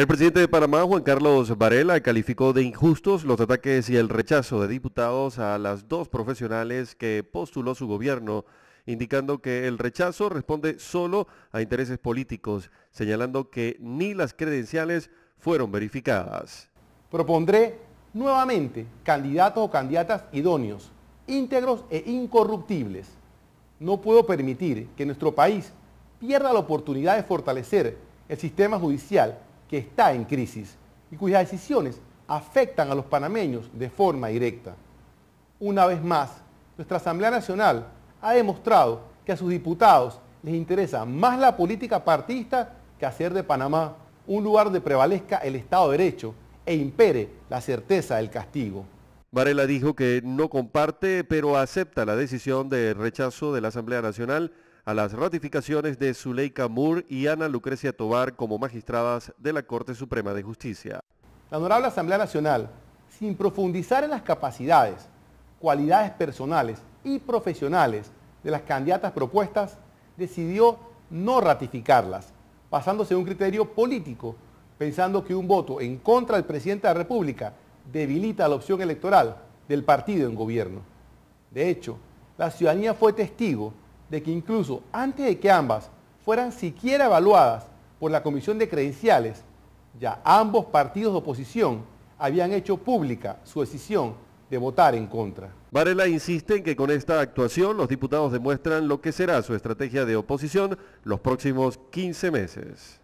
El presidente de Panamá, Juan Carlos Varela, calificó de injustos los ataques y el rechazo de diputados a las dos profesionales que postuló su gobierno, indicando que el rechazo responde solo a intereses políticos, señalando que ni las credenciales fueron verificadas. Propondré nuevamente candidatos o candidatas idóneos, íntegros e incorruptibles. No puedo permitir que nuestro país pierda la oportunidad de fortalecer el sistema judicial que está en crisis y cuyas decisiones afectan a los panameños de forma directa. Una vez más, nuestra Asamblea Nacional ha demostrado que a sus diputados les interesa más la política partidista que hacer de Panamá un lugar donde prevalezca el Estado de Derecho e impere la certeza del castigo. Varela dijo que no comparte, pero acepta la decisión de rechazo de la Asamblea Nacional a las ratificaciones de Zuleika Moore y Ana Lucrecia Tobar como magistradas de la Corte Suprema de Justicia. La Honorable Asamblea Nacional, sin profundizar en las capacidades, cualidades personales y profesionales de las candidatas propuestas, decidió no ratificarlas, basándose en un criterio político, pensando que un voto en contra del presidente de la República debilita la opción electoral del partido en gobierno. De hecho, la ciudadanía fue testigo de que incluso antes de que ambas fueran siquiera evaluadas por la Comisión de Credenciales, ya ambos partidos de oposición habían hecho pública su decisión de votar en contra. Varela insiste en que con esta actuación los diputados demuestran lo que será su estrategia de oposición los próximos 15 meses.